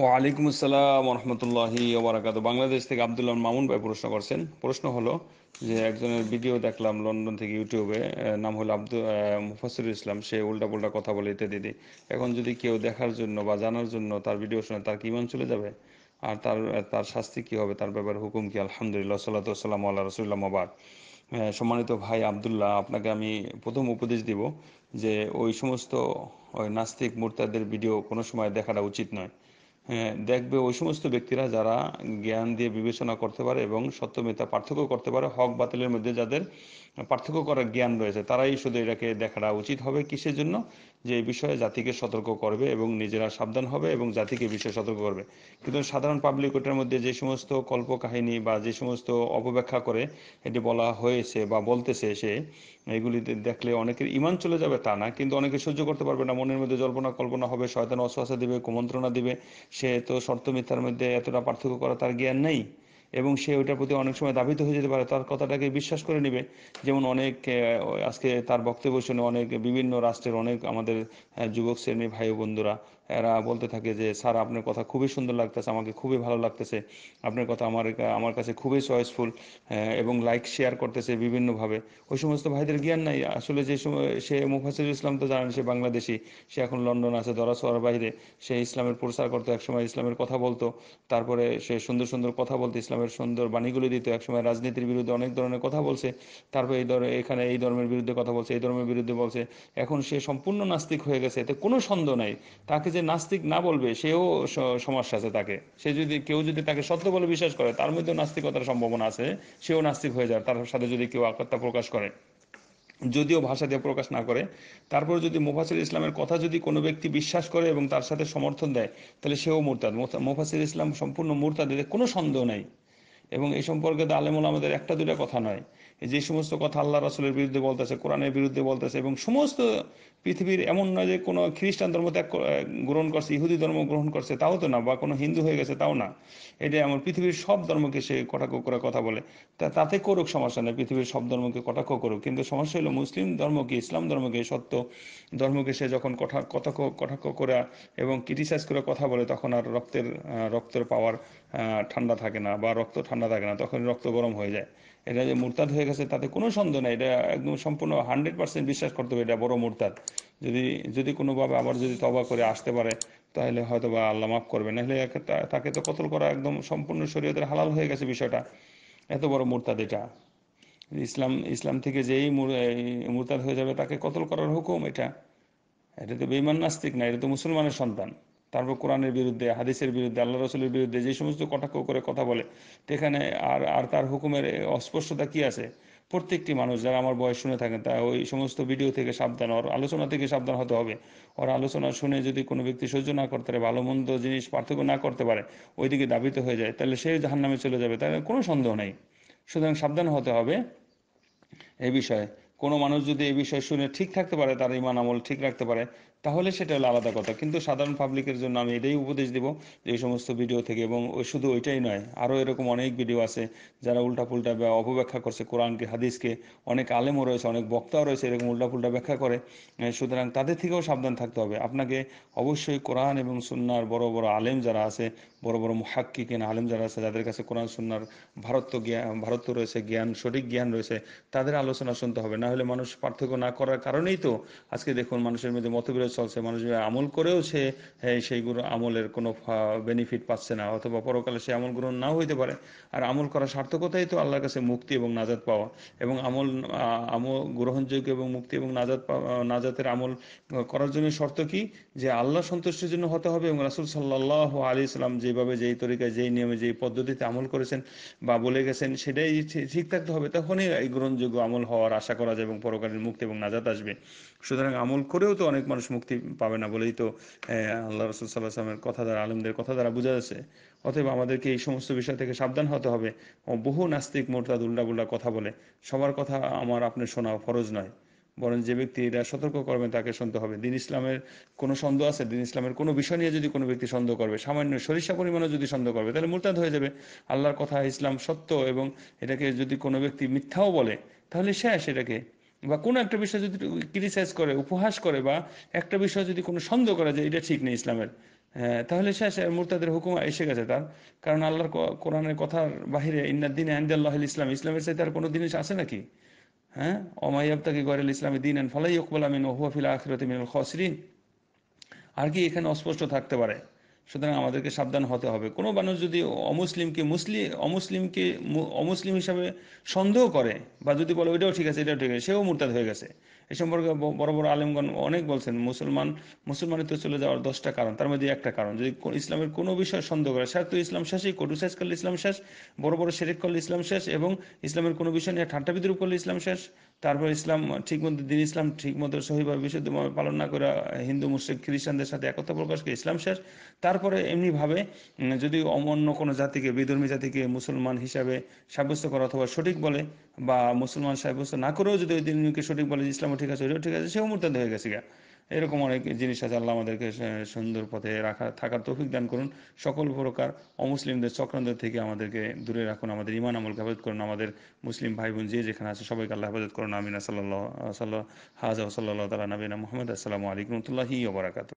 ওয়ালাইকুম আসসালাম রহমতুল্লাহি ওবরাকাত বাংলাদেশ থেকে আবদুল্লাহ মামুন ভাই প্রশ্ন করছেন প্রশ্ন হলো যে একজনের ভিডিও দেখলাম লন্ডন থেকে ইউটিউবে নাম হলো আব্দুল মুফাসির ইসলাম সে উল্টা পুল্টা কথা বলে ইত্যাদি এখন যদি কেউ দেখার জন্য বা জানার জন্য তার ভিডিও শুনে তার কি ইমান চলে যাবে আর তার তার শাস্তি কি হবে তার ব্যাপারে হুকুম কি আলহামদুলিল্লাহ সাল্লাম আল্লাহ রসুল্লাহ মাবাদ সম্মানিত ভাই আবদুল্লাহ আপনাকে আমি প্রথম উপদেশ দিব যে ওই সমস্ত ওই নাস্তিক মোর্তাদের ভিডিও কোনো সময় দেখাটা উচিত নয় হ্যাঁ, দেখবে ওই সমস্ত ব্যক্তিরা যারা জ্ঞান দিয়ে বিবেচনা করতে পারে এবং সত্য মিথ্যা পার্থক্য করতে পারে হক বাতিলের মধ্যে যাদের পার্থক্য করার জ্ঞান রয়েছে তারাই শুধু এটাকে দেখাটা উচিত হবে কিসের জন্য যে এই বিষয়ে জাতিকে সতর্ক করবে এবং নিজেরা সাবধান হবে এবং জাতিকে বিষয়ে সতর্ক করবে কিন্তু সাধারণ পাবলিক ওটার মধ্যে যে সমস্ত কল্প কাহিনী বা যে সমস্ত অপব্যাখ্যা করে এটি বলা হয়েছে বা বলতেছে সে এগুলি দেখলে অনেকের ইমান চলে যাবে তা না কিন্তু অনেকে সহ্য করতে পারবে না মনের মধ্যে জল্পনা কল্পনা হবে শয়তান অশ্বাসা দিবে কুমন্ত্রণা দিবে সে তো শর্ত মিথ্যার মধ্যে এতটা পার্থক্য করা তার জ্ঞান নেই এবং সে ওইটার প্রতি অনেক সময় দাবিত হয়ে যেতে পারে তার কথাটাকে বিশ্বাস করে নেবে যেমন অনেক আজকে তার বক্তব্য শুনে অনেক বিভিন্ন রাষ্ট্রের অনেক আমাদের যুবক শ্রেণীর ভাই বন্ধুরা এরা বলতে থাকে যে স্যার আপনার কথা খুবই সুন্দর লাগতেছে আমাকে খুবই ভালো লাগতেছে আপনার কথা আমার আমার কাছে খুবই চয়েসফুল হ্যাঁ, এবং লাইক শেয়ার করতেছে বিভিন্নভাবে ওই সমস্ত ভাইদের জ্ঞান নাই আসলে যে সময় সে মুফাসির ইসলাম তো জানেন সে বাংলাদেশি সে এখন লন্ডন আছে দরাসোয়ার বাইরে সে ইসলামের প্রচার করতো একসময় ইসলামের কথা বলতো তারপরে সে সুন্দর সুন্দর কথা বলতো ইসলামের সুন্দর বাণীগুলো দিত একসময় রাজনীতির বিরুদ্ধে অনেক ধরনের কথা বলছে তারপরে এই ধরনের এখানে এই ধর্মের বিরুদ্ধে কথা বলছে এই ধর্মের বিরুদ্ধে বলছে এখন সে সম্পূর্ণ নাস্তিক হয়ে গেছে এতে কোনো সন্দেহ নাই তাকে যে নাস্তিক না বলবে সেও সমস্যা আছে তাকে সে যদি কেউ যদি তাকে সত্য বলে বিশ্বাস করে তার মধ্যেও নাস্তিকতার সম্ভাবনা আছে সেও নাস্তিক হয়ে যায় তার সাথে যদি কেউ আত্মা প্রকাশ করে যদিও ভাষা দিয়ে প্রকাশ না করে তারপর যদি মোফাসির ইসলামের কথা যদি কোনো ব্যক্তি বিশ্বাস করে এবং তার সাথে সমর্থন দেয় তাহলে সেও মোরতাদ মোফাসির ইসলাম সম্পূর্ণ মোরতাদ এতে কোনো সন্দেহ নাই এবং এই সম্পর্কে তো আলেমুল আমাদের একটা দুটা কথা নয় যে সমস্ত কথা আল্লাহ রাসুলের বিরুদ্ধে বলতেছে কোরআনের বিরুদ্ধে বলতেছে এবং সমস্ত পৃথিবীর এমন নয় যে কোনো খ্রিস্টান ধর্ম ত্যাগ গ্রহণ করছে ইহুদি ধর্ম গ্রহণ করছে তাও তো না বা কোনো হিন্দু হয়ে গেছে তাও না এটা এমন পৃথিবীর সব ধর্মকে সে কটাক্ষ করে কথা বলে তা তাতে করুক সমস্যা নেই পৃথিবীর সব ধর্মকে কটাক্ষ করুক কিন্তু সমস্যা হলো মুসলিম ধর্মকে ইসলাম ধর্মকে সত্য ধর্মকে সে যখন কটাক্ষ কটাক্ষ করা এবং ক্রিটিসাইজ করে কথা বলে তখন আর রক্তের রক্তের পাওয়ার ঠান্ডা থাকে না বা রক্ত ঠান্ডা থাকে না তখন রক্ত গরম হয়ে যায় এটা যে মুরতাদ হয়ে গেছে তাতে কোনো সন্দেহ নেই এটা একদম সম্পূর্ণ হান্ড্রেড পার্সেন্ট বিশ্বাস করতে হবে এটা বড় মুরতাদ যদি যদি কোনো বাবা আবার যদি তবা করে আসতে পারে তাহলে হয়তো বা আল্লাহ মাফ করবে নাহলে তাকে তো কতল করা একদম সম্পূর্ণ শরীয়তের হালাল হয়ে গেছে বিষয়টা এত বড় মোরতাদ এটা ইসলাম ইসলাম থেকে যেই মুরতাদ হয়ে যাবে তাকে কতল করার হুকুম এটা এটা তো বেইমান নাস্তিক না এটা তো মুসলমানের সন্তান তারপর কোরআনের বিরুদ্ধে হাদিসের বিরুদ্ধে আল্লাহ রসুলের বিরুদ্ধে যে সমস্ত কটাক্ষ করে কথা বলে সেখানে আর আর তার হুকুমের অস্পষ্টতা কি আছে প্রত্যেকটি মানুষ যারা আমার বয়স শুনে থাকেন তারা ওই সমস্ত ভিডিও থেকে সাবধান ওর আলোচনা থেকে সাবধান হতে হবে ওর আলোচনা শুনে যদি কোনো ব্যক্তি সহ্য না করতে পারে ভালো মন্দ জিনিস পার্থক্য না করতে পারে ওইদিকে দাবিত হয়ে যায় তাহলে সে জাহান নামে চলে যাবে তাহলে কোনো সন্দেহ নেই সুতরাং সাবধান হতে হবে এ বিষয়ে কোনো মানুষ যদি এ বিষয়ে শুনে ঠিক থাকতে পারে তার ইমান আমল ঠিক রাখতে পারে তাহলে সেটা হলো আলাদা কথা কিন্তু সাধারণ পাবলিকের জন্য আমি এটাই উপদেশ দেবো যে এই সমস্ত ভিডিও থেকে এবং শুধু ওইটাই নয় আরও এরকম অনেক ভিডিও আছে যারা উল্টাপুল্টা বা অপব্যাখ্যা করছে কোরআনকে হাদিসকে অনেক আলেমও রয়েছে অনেক বক্তাও রয়েছে এরকম উল্টাপুল্টা ব্যাখ্যা করে সুতরাং তাদের থেকেও সাবধান থাকতে হবে আপনাকে অবশ্যই কোরআন এবং সুন্নার বড় বড় আলেম যারা আছে বড় বড় মুহাক্কিকেন আলেম যারা আছে যাদের কাছে কোরআন সুন্নার ভারত জ্ঞান ভারত রয়েছে জ্ঞান সঠিক জ্ঞান রয়েছে তাদের আলোচনা শুনতে হবে না হলে মানুষ পার্থক্য না করার কারণেই তো আজকে দেখুন মানুষের মধ্যে মতবিরোধ সাল্লাহ মানুষ আমল করেও সে হ্যাঁ, সেইগুলো আমলের কোনো বেনিফিট পাচ্ছে না অথবা পরকালে সে আমল গ্রহণ নাও হইতে পারে আর আমল করার সার্থকতাই তো আল্লাহর কাছে মুক্তি এবং নাজাদ পাওয়া এবং আমল আমল গ্রহণযোগ্য এবং মুক্তি এবং নাজাদ নাজাতের আমল করার জন্য শর্ত কি যে আল্লাহ সন্তুষ্টির জন্য হতে হবে এবং রাসুল সাল্লাহ আলি ইসলাম যেভাবে যেই তরিকায় যেই নিয়মে যেই পদ্ধতিতে আমল করেছেন বা বলে গেছেন সেটাই ঠিক থাকতে হবে তখনই এই গ্রহণযোগ্য আমল হওয়ার আশা করা যায় এবং পরকালের মুক্তি এবং নাজাত আসবে সুতরাং আমল করেও তো অনেক মানুষ মুক্তি মুক্তি পাবে না বলেই তো আল্লাহ রসুল সাল্লাহ আসলামের কথা দ্বারা আলমদের কথা দ্বারা বোঝা যাচ্ছে অতএব আমাদেরকে এই সমস্ত বিষয় থেকে সাবধান হতে হবে ও বহু নাস্তিক মোরতাদ উল্লাবুল্লা কথা বলে সবার কথা আমার আপনার শোনা ফরজ নয় বরং যে ব্যক্তি এটা সতর্ক করবেন তাকে শুনতে হবে দিন ইসলামের কোনো সন্দেহ আছে দিন ইসলামের কোনো বিষয় নিয়ে যদি কোনো ব্যক্তি সন্দেহ করবে সামান্য সরিষা পরিমাণে যদি সন্দেহ করবে তাহলে মোরতাদ হয়ে যাবে আল্লাহর কথা ইসলাম সত্য এবং এটাকে যদি কোনো ব্যক্তি মিথ্যাও বলে তাহলে শেষ এটাকে বা কোনো একটা বিষয় যদি ক্রিটিসাইজ করে উপহাস করে বা একটা বিষয় যদি কোনো সন্দেহ করে যে এটা ঠিক নেই ইসলামের হ্যাঁ, তাহলে শেষ মুরতাদের হুকুম এসে গেছে তার কারণ আল্লাহর কোরআনের কথার বাহিরে ইন্নাদ্দিন আন্দাল্লাহ ইসলাম ইসলামের সাথে আর কোনো জিনিস আছে নাকি হ্যাঁ অমাইয়াব তাকে গরেল ইসলামী দিন ফলাই ইকবাল আমিন ওহুয়া ফিল আখরত মিনুল খসরিন আর কি এখানে অস্পষ্ট থাকতে পারে সুতরাং আমাদেরকে সাবধান হতে হবে কোনো মানুষ যদি অমুসলিমকে মুসলিম অমুসলিমকে অমুসলিম হিসাবে সন্দেহ করে বা যদি বলে ওইটাও ঠিক আছে এটাও ঠিক আছে সেও মুরতাদ হয়ে গেছে এ সম্পর্কে বড় বড় আলেমগণ অনেক বলছেন মুসলমান মুসলমানের তো চলে যাওয়ার দশটা কারণ তার মধ্যে একটা কারণ যদি ইসলামের কোনো বিষয় সন্দেহ করে সে তো ইসলাম শেষই শেষ করলে ইসলাম শেষ বড় বড় শেরেক করলে ইসলাম শেষ এবং ইসলামের কোনো বিষয় নিয়ে ঠান্ডা বিদ্রুপ করলে ইসলাম শেষ তারপর ইসলাম ঠিকমতো দিন ইসলাম ঠিকমতো সহিভাবে বিশুদ্ধভাবে পালন না করে হিন্দু মুসলিম খ্রিস্টানদের সাথে একতা প্রকাশ করে ইসলাম শেষ তার তারপরে এমনিভাবে যদি অন্য কোনো জাতিকে বিধর্মী জাতিকে মুসলমান হিসাবে সাব্যস্ত করা অথবা সঠিক বলে বা মুসলমান সাব্যস্ত না করেও যদি ওই দিনকে সঠিক বলে ইসলাম ঠিক আছে ওইটাও ঠিক আছে সেও মোরতাদ হয়ে গেছে গা এরকম অনেক জিনিস আছে আল্লাহ আমাদেরকে সুন্দর পথে রাখা থাকার তৌফিক দান করুন সকল প্রকার অমুসলিমদের চক্রান্ত থেকে আমাদেরকে দূরে রাখুন আমাদের ইমান আমলকে হেফাজত করুন আমাদের মুসলিম ভাই বোন যে যেখানে আছে সবাইকে আল্লাহ হেফাজত করুন আমিনা সাল্লাহ সাল্লাহ হাজা সাল্লাহ তালা নবীনা মোহাম্মদ আসসালামু আলাইকুম রহমতুল্লাহি ওবরাকাত